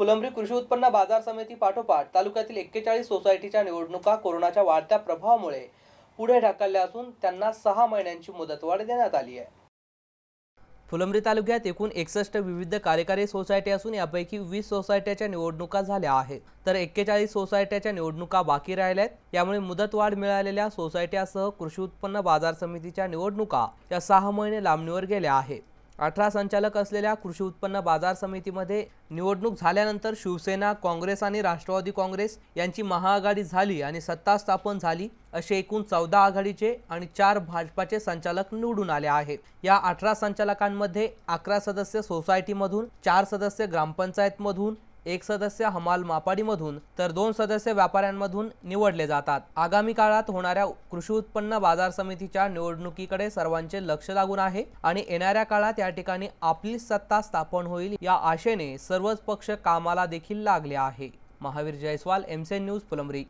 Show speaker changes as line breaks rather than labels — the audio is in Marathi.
फुलंब्री कृषी उत्पन्न बाजार समिती पाठोपाठ तालुक्यातील एक्केचाळीस सोसायटीच्या निवडणुका कोरोनाच्या वाढत्या प्रभावामुळे पुढे ढकलल्या असून त्यांना सहा महिन्यांची मुदतवाढ देण्यात आली आहे फुलंब्री तालुक्यात एकूण एकसष्ट विविध कार्यकारी सोसायटी असून यापैकी वीस सोसायट्याच्या निवडणुका झाल्या आहेत तर एक्केचाळीस सोसायट्याच्या निवडणुका बाकी राहिल्या आहेत यामुळे मुदतवाढ मिळालेल्या सोसायट्यासह कृषी उत्पन्न बाजार समितीच्या निवडणुका या सहा महिने लांबणीवर गेल्या आहेत अठरा संचालक असलेल्या कृषी उत्पन्न बाजार समितीमध्ये निवडणूक झाल्यानंतर शिवसेना काँग्रेस आणि राष्ट्रवादी काँग्रेस यांची महाआघाडी झाली आणि सत्ता स्थापन झाली असे एकूण चौदा आघाडीचे आणि चार भाजपाचे संचालक निवडून आले आहेत या अठरा संचालकांमध्ये अकरा सदस्य सोसायटीमधून चार सदस्य ग्रामपंचायतमधून एक सदस्य हमाल मापाडीमधून तर दोन सदस्य व्यापाऱ्यांमधून निवडले जातात आगामी काळात होणाऱ्या कृषी उत्पन्न बाजार समितीच्या निवडणुकीकडे सर्वांचे लक्ष लागून आहे आणि येणाऱ्या काळात या ठिकाणी आपली सत्ता स्थापन होईल या आशेने सर्वच पक्ष कामाला देखील लागले आहे महावीर जयस्वाल एमसीएन न्यूज फुलंब्री